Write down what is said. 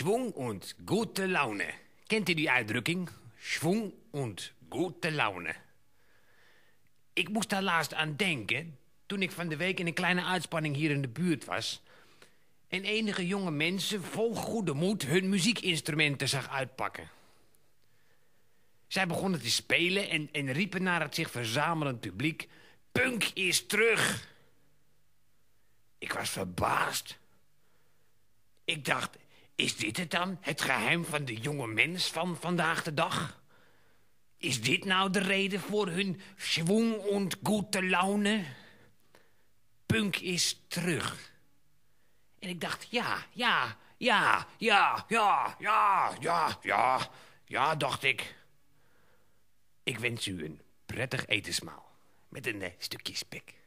Schwung und gute Laune. Kent u die uitdrukking? Schwung und gute Laune. Ik moest daar laatst aan denken toen ik van de week in een kleine uitspanning hier in de buurt was... en enige jonge mensen vol goede moed hun muziekinstrumenten zag uitpakken. Zij begonnen te spelen en, en riepen naar het zich verzamelend publiek... Punk is terug! Ik was verbaasd. Ik dacht, is dit het dan, het geheim van de jonge mens van vandaag de dag? Is dit nou de reden voor hun schwung und gute laune? Punk is terug. En ik dacht, ja, ja, ja, ja, ja, ja, ja, ja, ja, dacht ik. Ik wens u een prettig etensmaal met een eh, stukje spek.